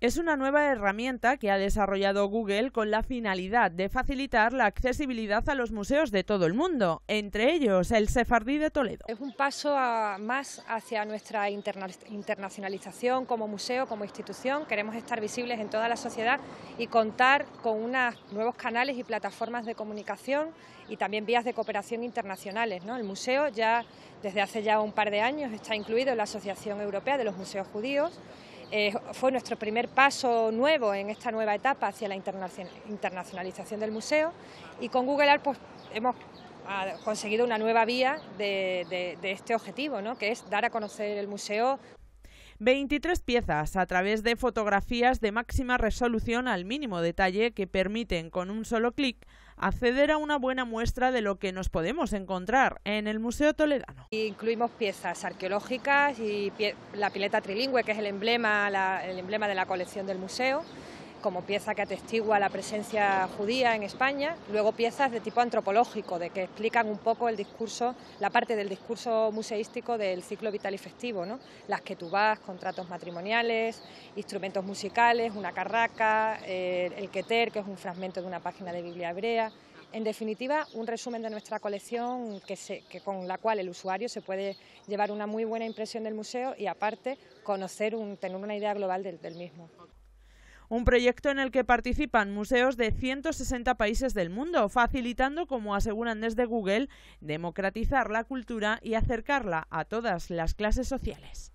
Es una nueva herramienta que ha desarrollado Google con la finalidad de facilitar la accesibilidad a los museos de todo el mundo, entre ellos el Sefardí de Toledo. Es un paso más hacia nuestra internacionalización como museo, como institución. Queremos estar visibles en toda la sociedad y contar con unos nuevos canales y plataformas de comunicación y también vías de cooperación internacionales. El museo ya desde hace ya un par de años está incluido en la Asociación Europea de los Museos Judíos eh, fue nuestro primer paso nuevo en esta nueva etapa hacia la internacionalización del museo y con Google Art pues, hemos ah, conseguido una nueva vía de, de este objetivo, ¿no? que es dar a conocer el museo 23 piezas a través de fotografías de máxima resolución al mínimo detalle que permiten con un solo clic acceder a una buena muestra de lo que nos podemos encontrar en el Museo Toledano. Incluimos piezas arqueológicas y la pileta trilingüe, que es el emblema, el emblema de la colección del museo como pieza que atestigua la presencia judía en España, luego piezas de tipo antropológico, de que explican un poco el discurso, la parte del discurso museístico del ciclo vital y festivo, ¿no? las que tú vas, contratos matrimoniales, instrumentos musicales, una carraca, eh, el keter, que es un fragmento de una página de Biblia hebrea. En definitiva, un resumen de nuestra colección que con la cual el usuario se puede llevar una muy buena impresión del museo y aparte conocer, un, tener una idea global del mismo un proyecto en el que participan museos de 160 países del mundo, facilitando, como aseguran desde Google, democratizar la cultura y acercarla a todas las clases sociales.